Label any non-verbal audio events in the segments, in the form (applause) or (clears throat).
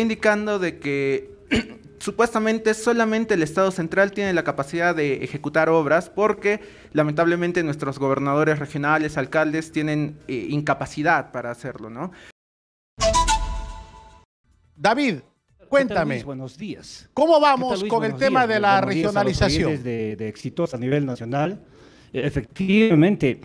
indicando de que (clears throat) supuestamente solamente el Estado central tiene la capacidad de ejecutar obras porque lamentablemente nuestros gobernadores regionales, alcaldes tienen eh, incapacidad para hacerlo, ¿no? David, cuéntame. buenos días. ¿Cómo vamos con el tema de la regionalización? De, de exitosa a nivel nacional. Efectivamente,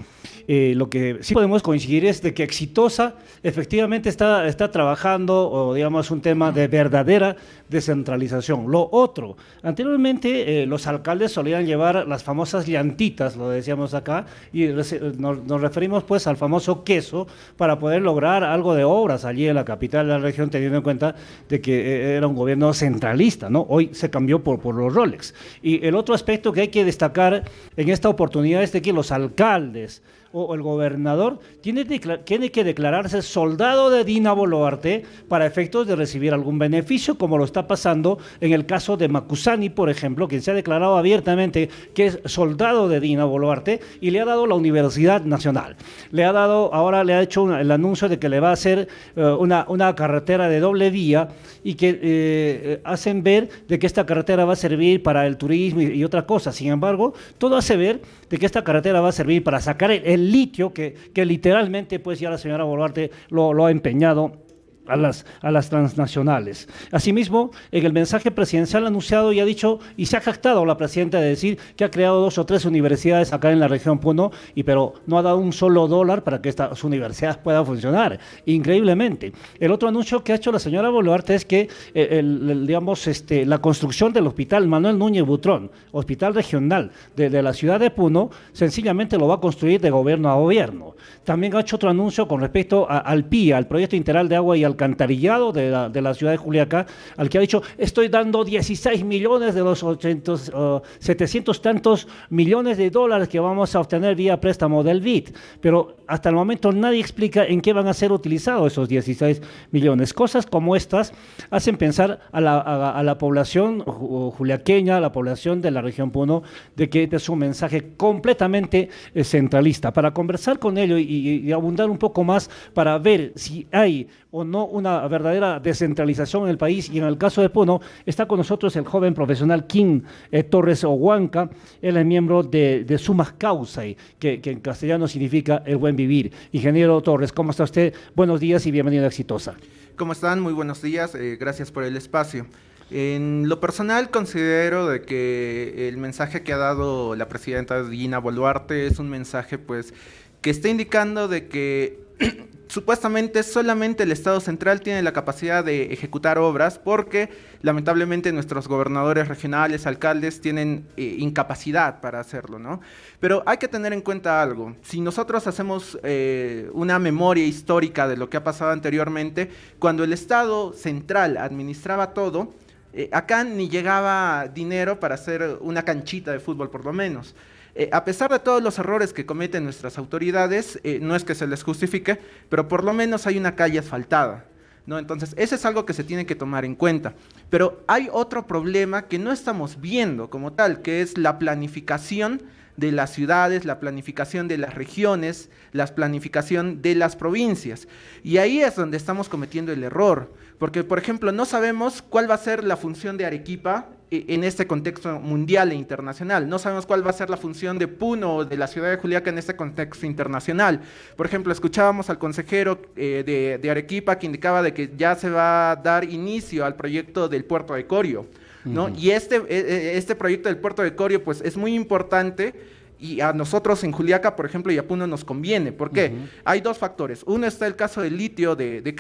eh, lo que sí podemos coincidir es de que exitosa efectivamente está, está trabajando, o digamos, un tema de verdadera descentralización. Lo otro, anteriormente eh, los alcaldes solían llevar las famosas llantitas, lo decíamos acá, y nos, referimos pues al famoso queso para poder lograr algo de obras allí en la capital de la región, teniendo en cuenta de que eh, era un gobierno centralista, ¿no? Hoy se cambió por, por los Rolex. Y el otro aspecto que hay que destacar en esta oportunidad es de que los alcaldes, o el gobernador tiene, tiene que declararse soldado de Dina Boluarte para efectos de recibir algún beneficio, como lo está pasando en el caso de Macusani, por ejemplo, quien se ha declarado abiertamente que es soldado de Dina Boluarte y le ha dado la Universidad Nacional. Le ha dado, ahora le ha hecho el anuncio de que le va a hacer eh, una, una carretera de doble vía y que eh, hacen ver de que esta carretera va a servir para el turismo y, otra cosa. Sin embargo, todo hace ver de que esta carretera va a servir para sacar el litio, que, que literalmente, pues ya la señora Boluarte lo ha empeñado a las, a las transnacionales. Asimismo, en el mensaje presidencial anunciado y ha dicho y se ha jactado la presidenta de decir que ha creado dos o tres universidades acá en la región Puno, y, pero no ha dado un solo dólar para que estas universidades puedan funcionar, increíblemente. El otro anuncio que ha hecho la señora Boluarte es que eh, digamos, este, la construcción del hospital Manuel Núñez Butrón, hospital regional de, la ciudad de Puno, sencillamente lo va a construir de gobierno a gobierno. También ha hecho otro anuncio con respecto al PIA, al proyecto integral de agua y al alcantarillado de la, de la ciudad de Juliaca, al que ha dicho, estoy dando 16 millones de los 800, 700 eh, tantos millones de dólares que vamos a obtener vía préstamo del BID. Pero hasta el momento nadie explica en qué van a ser utilizados esos 16 millones. Cosas como estas hacen pensar a la, a, la población juliaqueña, a la población de la región Puno, de que este es un mensaje completamente eh, centralista. Para conversar con ello y abundar un poco más para ver si hay o no una verdadera descentralización en el país y en el caso de Puno está con nosotros el joven profesional Kim eh, Torres Ohuanca, él es miembro de, Sumas Causay, que, en castellano significa el buen vivir. Ingeniero Torres, ¿cómo está usted? Buenos días y bienvenido a Exitosa. ¿Cómo están? Muy buenos días, eh, gracias por el espacio. En lo personal considero de que el mensaje que ha dado la presidenta Gina Boluarte es un mensaje pues que está indicando de que (clears throat) supuestamente solamente el Estado central tiene la capacidad de ejecutar obras porque lamentablemente nuestros gobernadores regionales, alcaldes tienen eh, incapacidad para hacerlo, ¿no? Pero hay que tener en cuenta algo. Si nosotros hacemos eh, una memoria histórica de lo que ha pasado anteriormente, cuando el Estado central administraba todo, eh, acá ni llegaba dinero para hacer una canchita de fútbol por lo menos. Eh, a pesar de todos los errores que cometen nuestras autoridades, eh, no es que se les justifique, pero por lo menos hay una calle asfaltada. ¿no? Entonces, eso es algo que se tiene que tomar en cuenta. Pero hay otro problema que no estamos viendo como tal, que es la planificación de las ciudades, la planificación de las regiones, la planificación de las provincias. Y ahí es donde estamos cometiendo el error. Porque, por ejemplo, no sabemos cuál va a ser la función de Arequipa eh, en este contexto mundial e internacional. No sabemos cuál va a ser la función de Puno o de la ciudad de Juliaca en este contexto internacional. Por ejemplo, escuchábamos al consejero eh, de, Arequipa que indicaba de que ya se va a dar inicio al proyecto del puerto de Corio. ¿no? Y este, e, e, este proyecto del puerto de Corio pues, es muy importante y a nosotros en Juliaca, por ejemplo, y a Puno nos conviene. ¿Por qué? Hay dos factores. Uno está el caso del litio de, de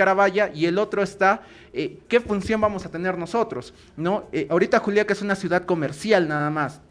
y el otro está eh, qué función vamos a tener nosotros. ¿no? Eh, ahorita Juliaca es una ciudad comercial nada más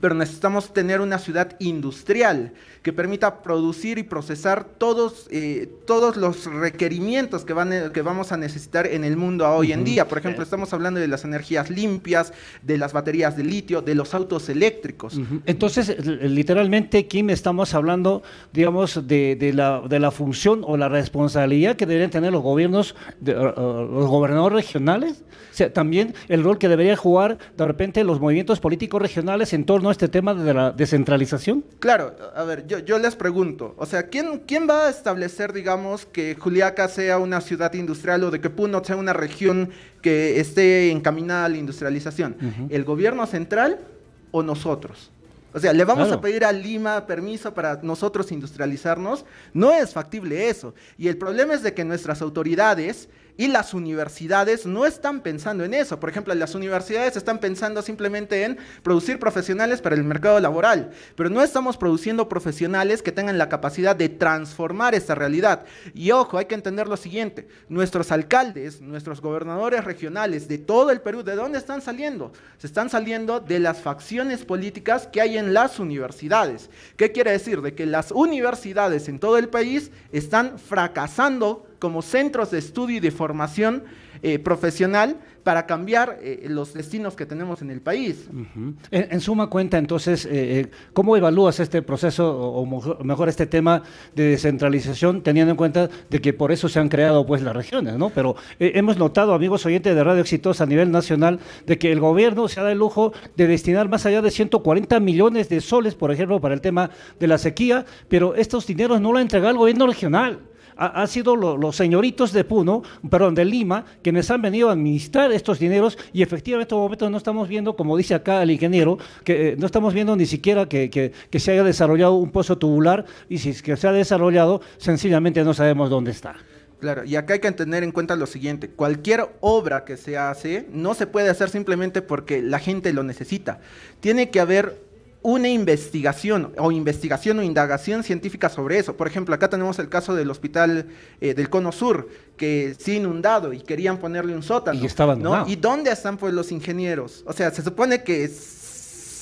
pero necesitamos tener una ciudad industrial que permita producir y procesar todos, eh, todos los requerimientos que, van, eh, que vamos a necesitar en el mundo hoy en día. Por ejemplo, estamos hablando de las energías limpias, de las baterías de litio, de los autos eléctricos. Entonces, literalmente, Kim, estamos hablando, digamos, de, la, de la función o la responsabilidad que deberían tener los gobiernos, los gobernadores regionales, o sea, también el rol que deberían jugar de repente los movimientos políticos regionales en torno este tema de la descentralización. Claro, a ver, yo, les pregunto, o sea, ¿quién, ¿quién va a establecer, digamos, que Juliaca sea una ciudad industrial o de que Puno sea una región que esté encaminada a la industrialización? ¿El gobierno central o nosotros? O sea, le vamos a pedir a Lima permiso para nosotros industrializarnos. No es factible eso. Y el problema es de que nuestras autoridades y las universidades no están pensando en eso. Por ejemplo, las universidades están pensando simplemente en producir profesionales para el mercado laboral, pero no estamos produciendo profesionales que tengan la capacidad de transformar esta realidad. Y ojo, hay que entender lo siguiente, nuestros alcaldes, nuestros gobernadores regionales de todo el Perú, ¿de dónde están saliendo? Se están saliendo de las facciones políticas que hay en las universidades. ¿Qué quiere decir? De que las universidades en todo el país están fracasando como centros de estudio y de formación eh, profesional para cambiar eh, los destinos que tenemos en el país. en, suma cuenta, entonces, eh, ¿cómo evalúas este proceso o, mejor este tema de descentralización teniendo en cuenta de que por eso se han creado pues las regiones, ¿no? Pero hemos notado, amigos oyentes de Radio Exitosa a nivel nacional, de que el gobierno se ha dado el lujo de destinar más allá de 140 millones de soles, por ejemplo, para el tema de la sequía, pero estos dineros no lo entrega el gobierno regional han sido los señoritos de Puno, perdón, de Lima, quienes han venido a administrar estos dineros y efectivamente en estos momentos no estamos viendo, como dice acá el ingeniero, que eh, no estamos viendo ni siquiera que, se haya desarrollado un pozo tubular y si es que se ha desarrollado, sencillamente no sabemos dónde está. Claro, y acá hay que tener en cuenta lo siguiente, cualquier obra que se hace no se puede hacer simplemente porque la gente lo necesita, tiene que haber una investigación o investigación o indagación científica sobre eso. Por ejemplo, acá tenemos el caso del hospital eh, del Cono Sur, que sí inundado y querían ponerle un sótano. Y ¿no? ¿Y dónde están pues los ingenieros? O sea, se supone que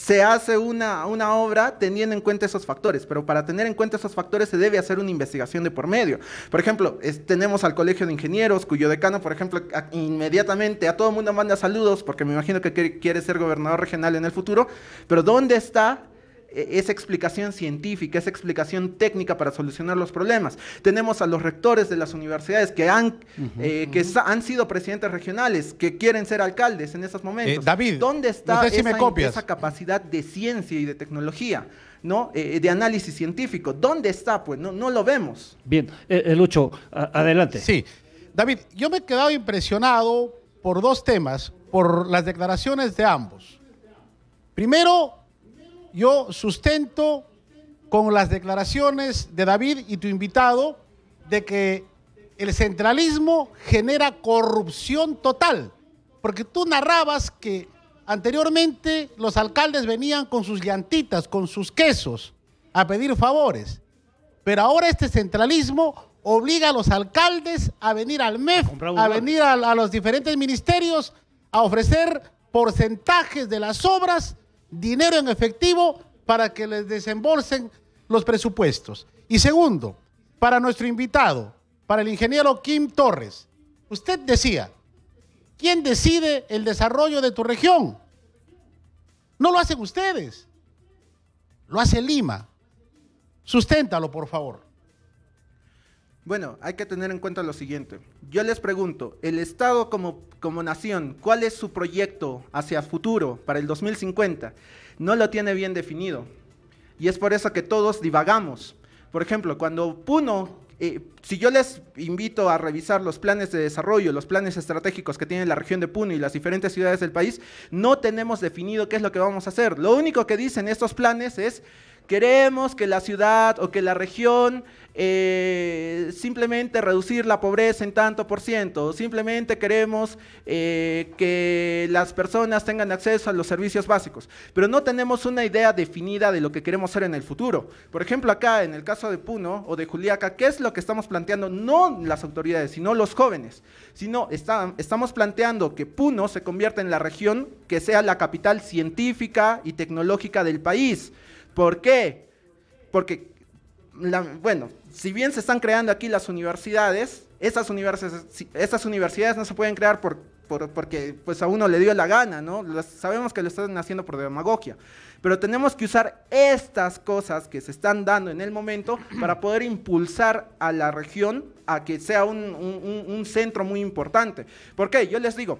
se hace una, una obra teniendo en cuenta esos factores, pero para tener en cuenta esos factores se debe hacer una investigación de por medio. Por ejemplo, tenemos al Colegio de Ingenieros, cuyo decano, por ejemplo, inmediatamente a todo el mundo manda saludos, porque me imagino que quiere ser gobernador regional en el futuro, pero ¿dónde está e, esa explicación científica, esa explicación técnica para solucionar los problemas. Tenemos a los rectores de las universidades que han, eh, que han sido presidentes regionales, que quieren ser alcaldes en esos momentos. Eh, David, ¿dónde está esa, capacidad de ciencia y de tecnología? ¿no? Eh, de análisis científico. ¿Dónde está? Pues no, no lo vemos. Bien, Lucho, adelante. Sí, David, yo me he quedado impresionado por dos temas, por las declaraciones de ambos. Primero, yo sustento con las declaraciones de David y tu invitado de que el centralismo genera corrupción total, porque tú narrabas que anteriormente los alcaldes venían con sus llantitas, con sus quesos, a pedir favores, pero ahora este centralismo obliga a los alcaldes a venir al MEF, a venir a, los diferentes ministerios a ofrecer porcentajes de las obras dinero en efectivo para que les desembolsen los presupuestos. Y segundo, para nuestro invitado, para el ingeniero Kim Torres, usted decía, ¿quién decide el desarrollo de tu región? No lo hacen ustedes, lo hace Lima. Susténtalo, por favor. Bueno, hay que tener en cuenta lo siguiente. Yo les pregunto, el Estado como, como nación, ¿cuál es su proyecto hacia futuro para el 2050? No lo tiene bien definido. Y es por eso que todos divagamos. Por ejemplo, cuando Puno, eh, si yo les invito a revisar los planes de desarrollo, los planes estratégicos que tiene la región de Puno y las diferentes ciudades del país, no tenemos definido qué es lo que vamos a hacer. Lo único que dicen estos planes es Queremos que la ciudad o que la región eh, simplemente reducir la pobreza en tanto por ciento, simplemente queremos eh, que las personas tengan acceso a los servicios básicos, pero no tenemos una idea definida de lo que queremos hacer en el futuro. Por ejemplo, acá en el caso de Puno o de Juliaca, ¿qué es lo que estamos planteando? No las autoridades, sino los jóvenes, sino estamos planteando que Puno se convierta en la región que sea la capital científica y tecnológica del país. ¿Por qué? Porque, bueno, si bien se están creando aquí las universidades, esas universidades, universidades no se pueden crear por, porque pues a uno le dio la gana, ¿no? sabemos que lo están haciendo por demagogia, pero tenemos que usar estas cosas que se están dando en el momento para poder impulsar a la región a que sea un centro muy importante. ¿Por qué? Yo les digo,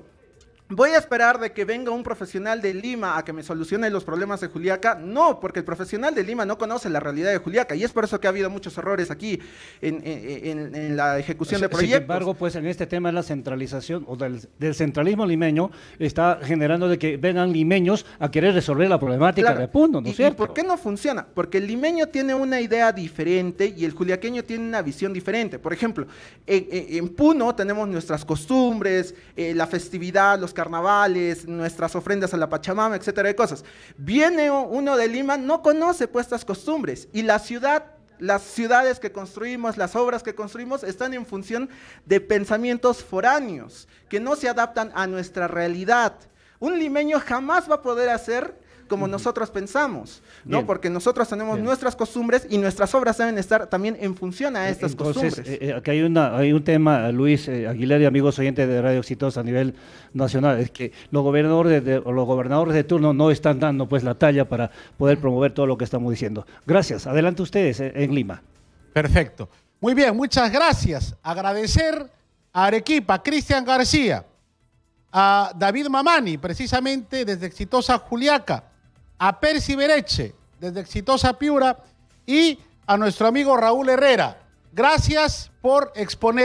Voy a esperar de que venga un profesional de Lima a que me solucione los problemas de Juliaca. No, porque el profesional de Lima no conoce la realidad de Juliaca y es por eso que ha habido muchos errores aquí en, la ejecución de proyectos. Sin embargo, pues en este tema de la centralización o del, centralismo limeño está generando de que vengan limeños a querer resolver la problemática de Puno, ¿no es cierto? ¿Y por qué no funciona? Porque el limeño tiene una idea diferente y el juliaqueño tiene una visión diferente. Por ejemplo, en, Puno tenemos nuestras costumbres, eh, la festividad, los carnavales, nuestras ofrendas a la Pachamama, etcétera de cosas. Viene uno de Lima, no conoce puestas pues, costumbres y la ciudad las ciudades que construimos, las obras que construimos están en función de pensamientos foráneos que no se adaptan a nuestra realidad. Un limeño jamás va a poder hacer como nosotros pensamos, ¿no? Porque nosotros tenemos nuestras costumbres y nuestras obras deben estar también en función a estas eh, costumbres. Eh, aquí hay, un tema, Luis eh, Aguilera y amigos oyentes de Radio Exitosa a nivel nacional, es que los gobernadores de, los gobernadores de turno no están dando pues la talla para poder promover todo lo que estamos diciendo. Gracias, adelante ustedes en Lima. Perfecto. Muy bien, muchas gracias. Agradecer a Arequipa, Cristian García, a David Mamani, precisamente desde Exitosa Juliaca, a Percy Bereche desde Exitosa Piura y a nuestro amigo Raúl Herrera. Gracias por exponer.